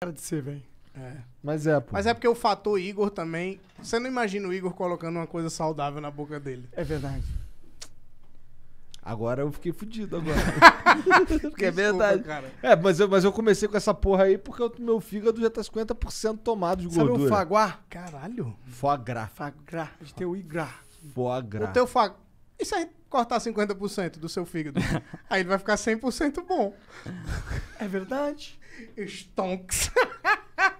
cara de ser, velho. É. Mas é, pô. Mas é porque o fator Igor também. Você não imagina o Igor colocando uma coisa saudável na boca dele. É verdade. Agora eu fiquei fudido agora. porque é verdade. Cara. É, mas eu, mas eu comecei com essa porra aí porque o meu fígado já tá 50% tomado de gordura. Sabe o faguá? Caralho. Foagrá. Foagrá. Foie gras. A gente tem o igrá. Foagrá. O teu faguá. E se a gente cortar 50% do seu fígado? Aí ele vai ficar 100% bom. É verdade. Stonks.